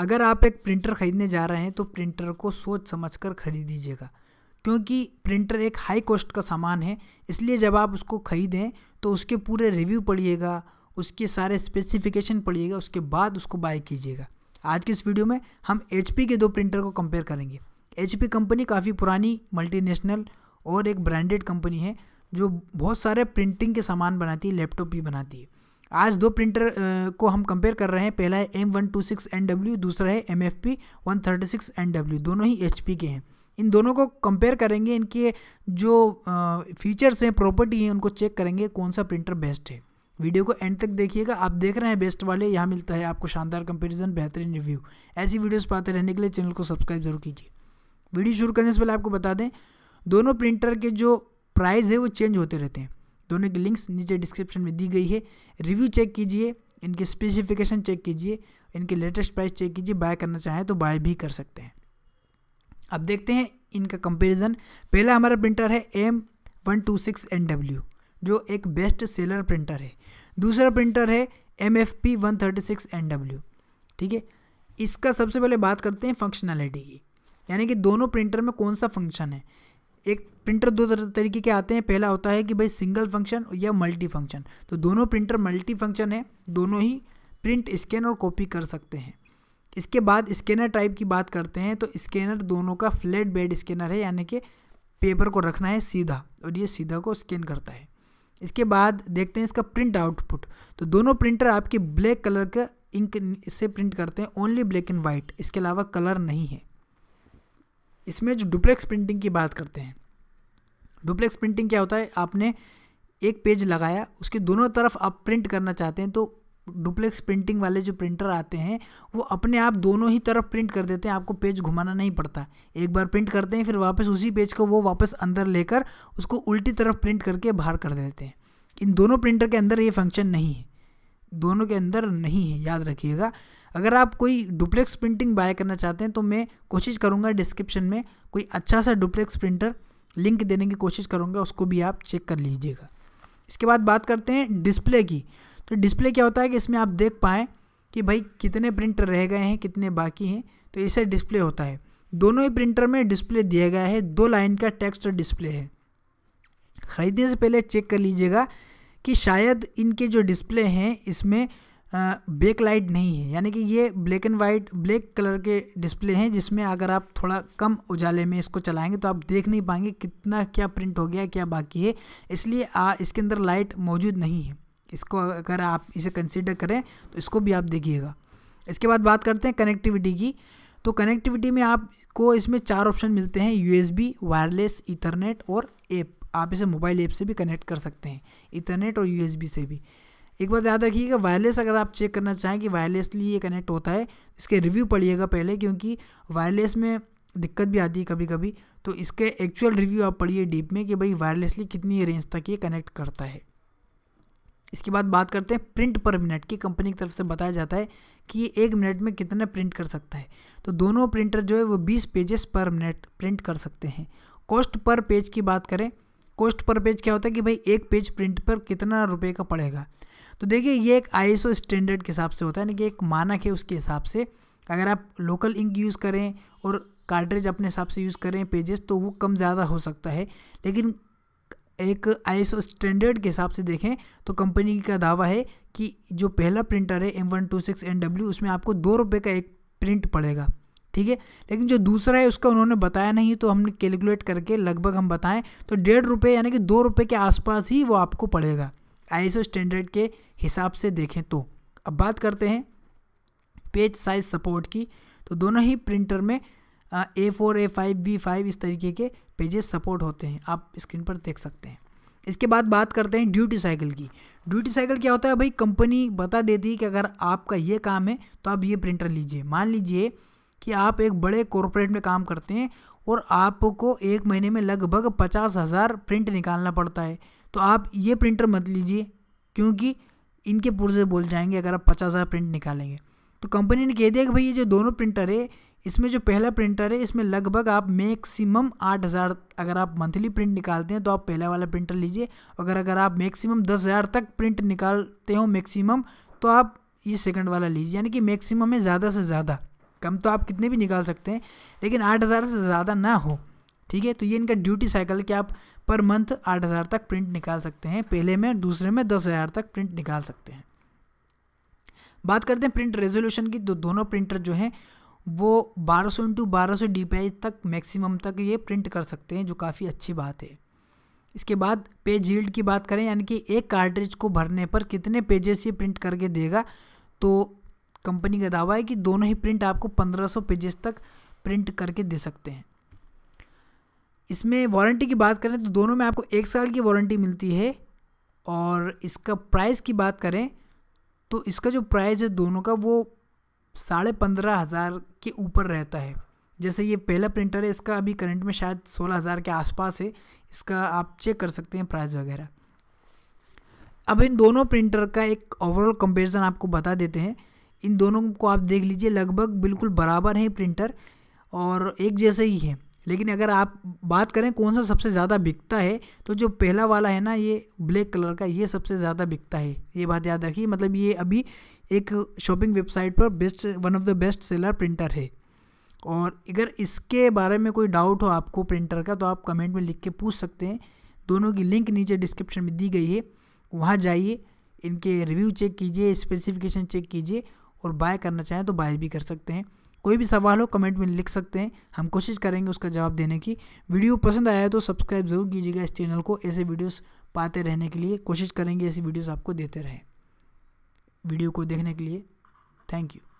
अगर आप एक प्रिंटर ख़रीदने जा रहे हैं तो प्रिंटर को सोच समझ कर खरीद दीजिएगा क्योंकि प्रिंटर एक हाई कॉस्ट का सामान है इसलिए जब आप उसको ख़रीदें तो उसके पूरे रिव्यू पढ़िएगा उसके सारे स्पेसिफिकेशन पढ़िएगा उसके बाद उसको बाय कीजिएगा आज की इस वीडियो में हम एच के दो प्रिंटर को कंपेयर करेंगे एच कंपनी काफ़ी पुरानी मल्टीनेशनल और एक ब्रांडेड कंपनी है जो बहुत सारे प्रिंटिंग के सामान बनाती है लैपटॉप भी बनाती है आज दो प्रिंटर को हम कंपेयर कर रहे हैं पहला है M one two six N W दूसरा है M F P one thirty six N W दोनों ही एच पी के हैं इन दोनों को कंपेयर करेंगे इनके जो फीचर्स हैं प्रॉपर्टी हैं उनको चेक करेंगे कौन सा प्रिंटर बेस्ट है वीडियो को एंड तक देखिएगा आप देख रहे हैं बेस्ट वाले यहाँ मिलता है आपको शानदार कंपैरिजन बेहतरीन रिव्यू ऐसी वीडियोस पाते रहने के लिए चैनल को सब्सक्राइब जरूर कीजिए वीडियो शुरू करने से पहले आपको बता दें दोनों प्रिंटर के जो प्राइस है वो चेंज होते रहते हैं दोनों की लिंक्स नीचे डिस्क्रिप्शन में दी गई है रिव्यू चेक कीजिए इनकी स्पेसिफिकेशन चेक कीजिए इनके लेटेस्ट प्राइस चेक कीजिए बाय करना चाहें तो बाय भी कर सकते हैं अब देखते हैं इनका कंपैरिजन पहला हमारा प्रिंटर है M one two six N W जो एक बेस्ट सेलर प्रिंटर है दूसरा प्रिंटर है M F P one thirty six N W ठीक है इसका सबसे पहले बात करते हैं फंक्शनैलिटी की यानी कि दोनों प्रिंटर में कौन सा फंक्शन है एक प्रिंटर दो तरीके के आते हैं पहला होता है कि भाई सिंगल फंक्शन या मल्टी फंक्शन तो दोनों प्रिंटर मल्टी फंक्शन है दोनों ही प्रिंट स्कैन और कॉपी कर सकते हैं इसके बाद स्कैनर टाइप की बात करते हैं तो स्कैनर दोनों का फ्लैट बेड स्कैनर है यानी कि पेपर को रखना है सीधा और ये सीधा को स्कैन करता है इसके बाद देखते हैं इसका प्रिंट आउटपुट तो दोनों प्रिंटर आपके ब्लैक कलर का इंक से प्रिंट करते हैं ओनली ब्लैक एंड वाइट इसके अलावा कलर नहीं है इसमें जो डुप्लेक्स प्रिंटिंग की बात करते हैं डुप्लेक्स प्रिंटिंग क्या होता है आपने एक पेज लगाया उसके दोनों तरफ आप प्रिंट करना चाहते हैं तो डुप्लेक्स प्रिंटिंग वाले जो प्रिंटर आते हैं वो अपने आप दोनों ही तरफ प्रिंट कर देते हैं आपको पेज घुमाना नहीं पड़ता एक बार प्रिंट करते हैं फिर वापस उसी पेज को वो वापस अंदर लेकर उसको उल्टी तरफ प्रिंट करके बाहर कर देते हैं इन दोनों प्रिंटर के अंदर ये फंक्शन नहीं है दोनों के अंदर नहीं है याद रखिएगा अगर आप कोई डुप्लेक्स प्रिंटिंग बाय करना चाहते हैं तो मैं कोशिश करूँगा डिस्क्रिप्शन में कोई अच्छा सा डुप्लेक्स प्रिंटर लिंक देने की कोशिश करूँगा उसको भी आप चेक कर लीजिएगा इसके बाद बात करते हैं डिस्प्ले की तो डिस्प्ले क्या होता है कि इसमें आप देख पाएँ कि भाई कितने प्रिंटर रह गए हैं कितने बाकी हैं तो इसे डिस्प्ले होता है दोनों ही प्रिंटर में डिस्प्ले दिया गया है दो लाइन का टेक्स्ट डिस्प्ले है ख़रीदने से पहले चेक कर लीजिएगा कि शायद इनके जो डिस्प्ले हैं इसमें ब्लैक लाइट नहीं है यानी कि ये black and white black colour के डिस्प्ले हैं जिसमें अगर आप थोड़ा कम उजाले में इसको चलाएंगे तो आप देख नहीं पाएंगे कितना क्या प्रिंट हो गया क्या बाकी है इसलिए आ, इसके अंदर लाइट मौजूद नहीं है इसको अगर आप इसे कंसिडर करें तो इसको भी आप देखिएगा इसके बाद बात करते हैं कनेक्टिविटी की तो कनेक्टिविटी में आपको इसमें चार ऑप्शन मिलते हैं यू वायरलेस इथरनेट और ऐप आप इसे मोबाइल ऐप से भी कनेक्ट कर सकते हैं इथरनेट और यू से भी एक बात याद रखिएगा वायरलेस अगर आप चेक करना चाहें कि वायरलेसली ये कनेक्ट होता है इसके रिव्यू पढ़िएगा पहले क्योंकि वायरलेस में दिक्कत भी आती है कभी कभी तो इसके एक्चुअल रिव्यू आप पढ़िए डीप में कि भाई वायरलेसली कितनी रेंज तक ये कनेक्ट करता है इसके बाद बात करते हैं प्रिंट पर मिनट की कंपनी की तरफ से बताया जाता है कि ये एक मिनट में कितना प्रिंट कर सकता है तो दोनों प्रिंटर जो है वो 20 पेजेस पर मिनट प्रिंट कर सकते हैं कॉस्ट पर पेज की बात करें कॉस्ट पर पेज क्या होता है कि भाई एक पेज प्रिंट पर कितना रुपए का पड़ेगा तो देखिए ये एक आई स्टैंडर्ड के हिसाब से होता है यानी कि एक मानक है उसके हिसाब से अगर आप लोकल इंक यूज़ करें और कार्ट्रेज अपने हिसाब से यूज़ करें पेजेस तो वो कम ज़्यादा हो सकता है लेकिन एक आई स्टैंडर्ड के हिसाब से देखें तो कंपनी का दावा है कि जो पहला प्रिंटर है M one two six N W उसमें आपको दो रुपये का एक प्रिंट पड़ेगा ठीक है लेकिन जो दूसरा है उसका उन्होंने बताया नहीं तो हमने कैलकुलेट करके लगभग हम बताएं तो डेढ़ रुपये यानी कि दो रुपये के आसपास ही वो आपको पड़ेगा आईएसओ स्टैंडर्ड के हिसाब से देखें तो अब बात करते हैं पेज साइज सपोर्ट की तो दोनों ही प्रिंटर में A four A five B five इस तरीके के पेजेस सपोर्ट होते हैं आप स्क्रीन पर देख सकते हैं इसके बाद बात करते हैं ड्यूटी साइकिल की ड्यूटी साइकिल क्या होता है भाई कंपनी बता देती है कि अगर आपका ये काम है तो आप ये प्रिंटर लीजिए मान लीजिए कि आप एक बड़े कॉरपोरेट में काम करते हैं और आपको एक महीने में लगभग पचास हज़ार प्रिंट निकालना पड़ता है तो आप ये प्रिंटर मत लीजिए क्योंकि इनके पुर्जे बोल जाएंगे अगर आप पचास हज़ार प्रिंट निकालेंगे तो कंपनी ने कह दिया कि भाई ये जो दोनों प्रिंटर है इसमें जो पहला प्रिंटर है इसमें लगभग आप मैक्सिमम आठ हज़ार अगर आप मंथली प्रिंट निकालते हैं तो आप पहला वाला प्रिंटर लीजिए अगर अगर आप मैक्सिमम दस हज़ार तक प्रिंट निकालते हो मैक्सिमम तो आप ये सेकंड वाला लीजिए यानी कि मैक्सिमम है ज़्यादा से ज़्यादा कम तो आप कितने भी निकाल सकते हैं लेकिन आठ हज़ार से ज़्यादा ना हो ठीक है तो ये इनका ड्यूटी साइकिल कि आप पर मंथ आठ हज़ार तक प्रिंट निकाल सकते हैं पहले में दूसरे में दस हज़ार तक प्रिंट निकाल सकते हैं बात करते हैं प्रिंट रेजोल्यूशन की तो दोनों प्रिंटर जो हैं वो 1200 सौ इंटू बारह सौ तक मैक्सिमम तक ये प्रिंट कर सकते हैं जो काफ़ी अच्छी बात है इसके बाद पेज हील्ड की बात करें यानी कि एक कार्ट्रिज को भरने पर कितने पेजेस ये प्रिंट करके देगा तो कंपनी का दावा है कि दोनों ही प्रिंट आपको 1500 पेजेस तक प्रिंट करके दे सकते हैं इसमें वारंटी की बात करें तो दोनों में आपको एक साल की वारंटी मिलती है और इसका प्राइस की बात करें तो इसका जो प्राइस है दोनों का वो साढ़े पंद्रह हज़ार के ऊपर रहता है जैसे ये पहला प्रिंटर है इसका अभी करंट में शायद सोलह हज़ार के आसपास है इसका आप चेक कर सकते हैं प्राइस वगैरह अब इन दोनों प्रिंटर का एक ओवरऑल कंपेरिज़न आपको बता देते हैं इन दोनों को आप देख लीजिए लगभग बिल्कुल बराबर हैं प्रिंटर और एक जैसे ही है लेकिन अगर आप बात करें कौन सा सबसे ज़्यादा बिकता है तो जो पहला वाला है ना ये ब्लैक कलर का ये सबसे ज़्यादा बिकता है ये बात याद रखिए मतलब ये अभी एक शॉपिंग वेबसाइट पर best one of the best seller printer है और अगर इसके बारे में कोई डाउट हो आपको प्रिंटर का तो आप कमेंट में लिख के पूछ सकते हैं दोनों की लिंक नीचे डिस्क्रिप्शन में दी गई है वहाँ जाइए इनके रिव्यू चेक कीजिए स्पेसिफिकेशन चेक कीजिए और बाय करना चाहें तो बाय भी कर सकते हैं कोई भी सवाल हो कमेंट में लिख सकते हैं हम कोशिश करेंगे उसका जवाब देने की वीडियो पसंद आया तो सब्सक्राइब जरूर कीजिएगा इस चैनल को ऐसे वीडियोस पाते रहने के लिए कोशिश करेंगे ऐसी वीडियोस आपको देते रहें वीडियो को देखने के लिए थैंक यू